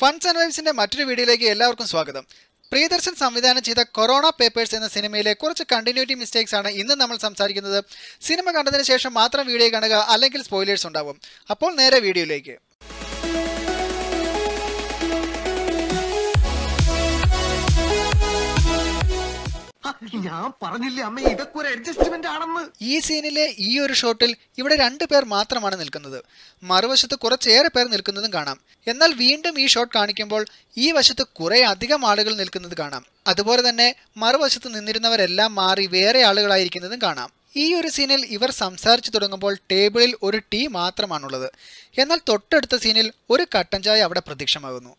ഫൺസ് and വൈബ്സിന്റെ മറ്റൊരു വീഡിയോയിലേക്ക് എല്ലാവർക്കും സ്വാഗതം പ്രിയദർശൻ സംവിധാനം ചെയ്ത കൊറോണ പേപ്പേഴ്സ് എന്ന സിനിമയിലെ കുറച്ച് കണ്ടിന്യൂറ്റി മിസ്റ്റേക്സ് ആണ് ഇന്ന് നമ്മൾ സംസാരിക്കുന്നത് സിനിമ കണ്ടതിന് ശേഷം മാത്രം വീഡിയോ കാണുക അല്ലെങ്കിൽ സ്പോയിലേഴ്സ് ഉണ്ടാവും അപ്പോൾ നേരെ വീഡിയോയിലേക്ക് ഞാൻ പറഞ്ഞില്ല അമ്മ ഇതൊക്കെ ഒരു അഡ്ജസ്റ്റ്മെന്റ് ആണെന്ന് ഈ സീനിലെ ഈ ഒരു ഷോട്ടിൽ ഇവിടെ രണ്ടു പേർ മാത്രമാണ് നിൽക്കുന്നത് മറുവശത്ത് കുറച്ചേറെ പേർ നിൽക്കുന്നതും കാണാം എന്നാൽ വീണ്ടും ഈ ഷോട്ട് കാണിക്കുമ്പോൾ ഈ വശത്ത് കുറെ അധികം ആളുകൾ നിൽക്കുന്നത് കാണാം അതുപോലെ തന്നെ മറുവശത്ത് നിന്നിരുന്നവരെല്ലാം മാറി വേറെ ആളുകളായിരിക്കുന്നതും കാണാം ഈ ഒരു സീനിൽ ഇവർ സംസാരിച്ചു തുടങ്ങുമ്പോൾ ടേബിളിൽ ഒരു ടീ മാത്രമാണുള്ളത് എന്നാൽ തൊട്ടടുത്ത സീനിൽ ഒരു കട്ടൻ ചായ അവിടെ പ്രത്യക്ഷമാകുന്നു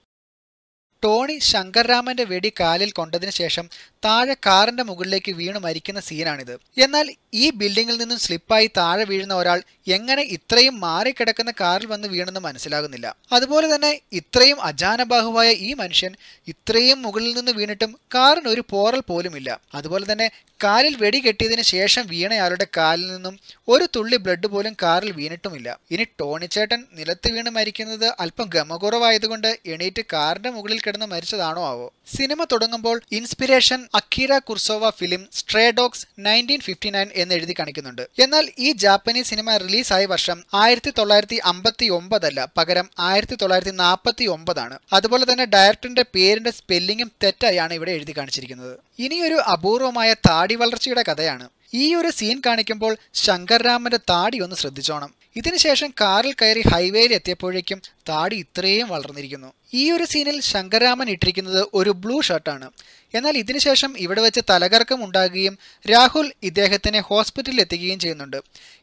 ടോണി ശങ്കർരാമന്റെ വെടി കാലിൽ കൊണ്ടതിന് ശേഷം താഴെ കാറിന്റെ മുകളിലേക്ക് വീണു മരിക്കുന്ന സീനാണിത് എന്നാൽ ഈ ബിൽഡിങ്ങിൽ നിന്നും സ്ലിപ്പായി താഴെ വീഴുന്ന ഒരാൾ എങ്ങനെ ഇത്രയും മാറിക്കിടക്കുന്ന കാറിൽ വന്ന് വീണെന്ന് മനസ്സിലാകുന്നില്ല അതുപോലെ തന്നെ ഇത്രയും അജാനബാഹുവായ ഈ മനുഷ്യൻ ഇത്രയും മുകളിൽ നിന്ന് വീണിട്ടും കാറിന് ഒരു പോറൽ പോലുമില്ല അതുപോലെ തന്നെ കാലിൽ വെടി കെട്ടിയതിന് ശേഷം വീണയാളുടെ കാലിൽ നിന്നും ഒരു തുള്ളി ബ്ലഡ് പോലും കാറിൽ വീണിട്ടുമില്ല ഇനി ടോണിച്ചേട്ടൻ നിലത്ത് വീണ് മരിക്കുന്നത് അല്പം ഗമകുറവായതുകൊണ്ട് എണീറ്റ് കാറിന്റെ മുകളിൽ കിടന്ന് മരിച്ചതാണോ ആവോ സിനിമ തുടങ്ങുമ്പോൾ inspiration Akira Kurosawa film Stray Dogs nineteen fifty nine എന്ന് എഴുതി കാണിക്കുന്നുണ്ട് എന്നാൽ ഈ ജാപ്പനീസ് സിനിമ റിലീസായ വർഷം ആയിരത്തി തൊള്ളായിരത്തി അമ്പത്തി ഒമ്പതല്ല പകരം ആയിരത്തി തൊള്ളായിരത്തി നാൽപ്പത്തി ഒമ്പതാണ് അതുപോലെ തന്നെ ഡയറക്ടറിന്റെ പേരിന്റെ സ്പെല്ലിങ്ങും തെറ്റായാണ് ഇവിടെ എഴുതി കാണിച്ചിരിക്കുന്നത് ഇനിയൊരു അപൂർവമായ താടി വളർച്ചയുടെ കഥയാണ് ഈ ഒരു സീൻ കാണിക്കുമ്പോൾ ശങ്കർ രാമന്റെ താടി ഒന്ന് ശ്രദ്ധിച്ചോണം ഇതിനുശേഷം കാറിൽ കയറി ഹൈവേയിൽ എത്തിയപ്പോഴേക്കും താടി ഇത്രയും വളർന്നിരിക്കുന്നു ഈ ഒരു സീനിൽ ശങ്കരാമൻ ഇട്ടിരിക്കുന്നത് ഒരു ബ്ലൂ ഷർട്ടാണ് എന്നാൽ ഇതിനുശേഷം ഇവിടെ വെച്ച് തലകറക്കം ഉണ്ടാകുകയും രാഹുൽ ഇദ്ദേഹത്തിനെ ഹോസ്പിറ്റലിൽ എത്തിക്കുകയും ചെയ്യുന്നുണ്ട്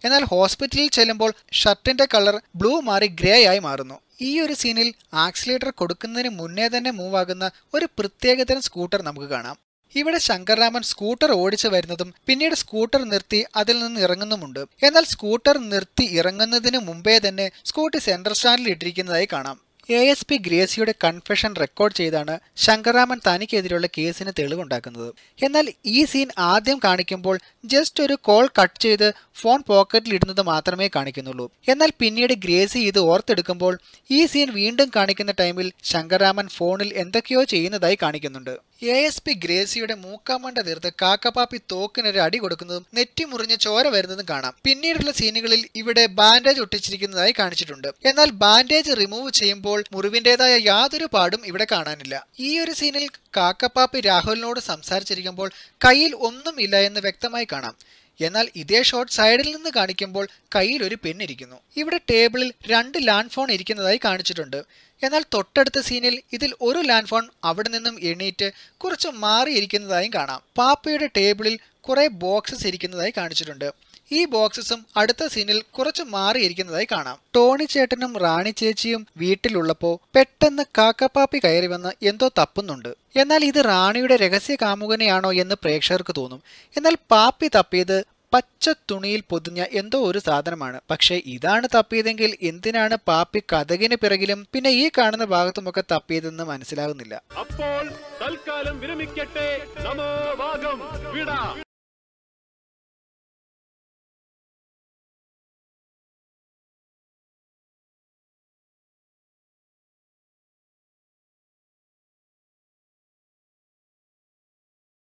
എന്നാൽ ഹോസ്പിറ്റലിൽ ചെല്ലുമ്പോൾ ഷർട്ടിന്റെ കളർ ബ്ലൂ മാറി ഗ്രേ ആയി മാറുന്നു ഈ ഒരു സീനിൽ ആക്സിലേറ്റർ കൊടുക്കുന്നതിന് മുന്നേ തന്നെ മൂവ് ആകുന്ന ഒരു പ്രത്യേകതരം സ്കൂട്ടർ നമുക്ക് കാണാം ഇവിടെ ശങ്കർരാമൻ സ്കൂട്ടർ ഓടിച്ചു വരുന്നതും പിന്നീട് സ്കൂട്ടർ നിർത്തി അതിൽ നിന്ന് ഇറങ്ങുന്നുമുണ്ട് എന്നാൽ സ്കൂട്ടർ നിർത്തി ഇറങ്ങുന്നതിന് മുമ്പേ തന്നെ സ്കൂട്ടി സെൻട്രൽ സ്റ്റാൻഡിൽ ഇട്ടിരിക്കുന്നതായി കാണാം എ എസ് പി ഗ്രേസിയുടെ കൺഫെഷൻ റെക്കോർഡ് ചെയ്താണ് ശങ്കർരാമൻ തനിക്കെതിരെയുള്ള കേസിന് തെളിവുണ്ടാക്കുന്നത് എന്നാൽ ഈ സീൻ ആദ്യം കാണിക്കുമ്പോൾ ജസ്റ്റ് ഒരു കോൾ കട്ട് ചെയ്ത് ഫോൺ പോക്കറ്റിൽ ഇടുന്നത് മാത്രമേ കാണിക്കുന്നുള്ളൂ എന്നാൽ പിന്നീട് ഗ്രേസി ഇത് ഓർത്തെടുക്കുമ്പോൾ ഈ സീൻ വീണ്ടും കാണിക്കുന്ന ടൈമിൽ ശങ്കർരാമൻ ഫോണിൽ എന്തൊക്കെയോ ചെയ്യുന്നതായി കാണിക്കുന്നുണ്ട് എ എസ് പി ഗ്രേസിയുടെ മൂക്കാമണ്ട തീർത്ത് കാക്കപ്പാപ്പി തോക്കിനൊരു അടി കൊടുക്കുന്നതും നെറ്റി മുറിഞ്ഞ് ചോര വരുന്നതും കാണാം പിന്നീടുള്ള സീനുകളിൽ ഇവിടെ ബാൻഡേജ് ഒട്ടിച്ചിരിക്കുന്നതായി കാണിച്ചിട്ടുണ്ട് എന്നാൽ ബാൻഡേജ് റിമൂവ് ചെയ്യുമ്പോൾ മുറിവിൻ്റെതായ യാതൊരു പാടും ഇവിടെ കാണാനില്ല ഈ ഒരു സീനിൽ കാക്കപ്പാപ്പി രാഹുലിനോട് സംസാരിച്ചിരിക്കുമ്പോൾ കയ്യിൽ ഒന്നും ഇല്ല എന്ന് വ്യക്തമായി കാണാം എന്നാൽ ഇതേ ഷോട്ട് സൈഡിൽ നിന്ന് കാണിക്കുമ്പോൾ കയ്യിൽ ഒരു പെൻ ഇരിക്കുന്നു ഇവിടെ ടേബിളിൽ രണ്ട് ലാൻഡ് ഫോൺ ഇരിക്കുന്നതായി കാണിച്ചിട്ടുണ്ട് എന്നാൽ തൊട്ടടുത്ത സീനിൽ ഇതിൽ ഒരു ലാൻഡ് ഫോൺ അവിടെ നിന്നും എണീറ്റ് കുറച്ച് മാറിയിരിക്കുന്നതായും കാണാം പാപ്പയുടെ ടേബിളിൽ കുറേ ബോക്സസ് ഇരിക്കുന്നതായി കാണിച്ചിട്ടുണ്ട് ഈ ബോക്സസും അടുത്ത സീനിൽ കുറച്ച് മാറിയിരിക്കുന്നതായി കാണാം ടോണി ചേട്ടനും റാണി ചേച്ചിയും വീട്ടിലുള്ളപ്പോൾ പെട്ടെന്ന് കാക്കപ്പാപ്പി കയറി വന്ന് എന്തോ തപ്പുന്നുണ്ട് എന്നാൽ ഇത് റാണിയുടെ രഹസ്യ കാമുകനെയാണോ എന്ന് പ്രേക്ഷകർക്ക് തോന്നും എന്നാൽ പാപ്പി തപ്പിയത് പച്ച തുണിയിൽ പൊതിഞ്ഞ എന്തോ ഒരു സാധനമാണ് പക്ഷേ ഇതാണ് തപ്പിയതെങ്കിൽ എന്തിനാണ് പാപ്പി കഥകിന് പിറകിലും പിന്നെ ഈ കാണുന്ന ഭാഗത്തുമൊക്കെ തപ്പിയതെന്ന് മനസ്സിലാകുന്നില്ല അപ്പോൾ തൽക്കാലം വിരമിക്കട്ടെ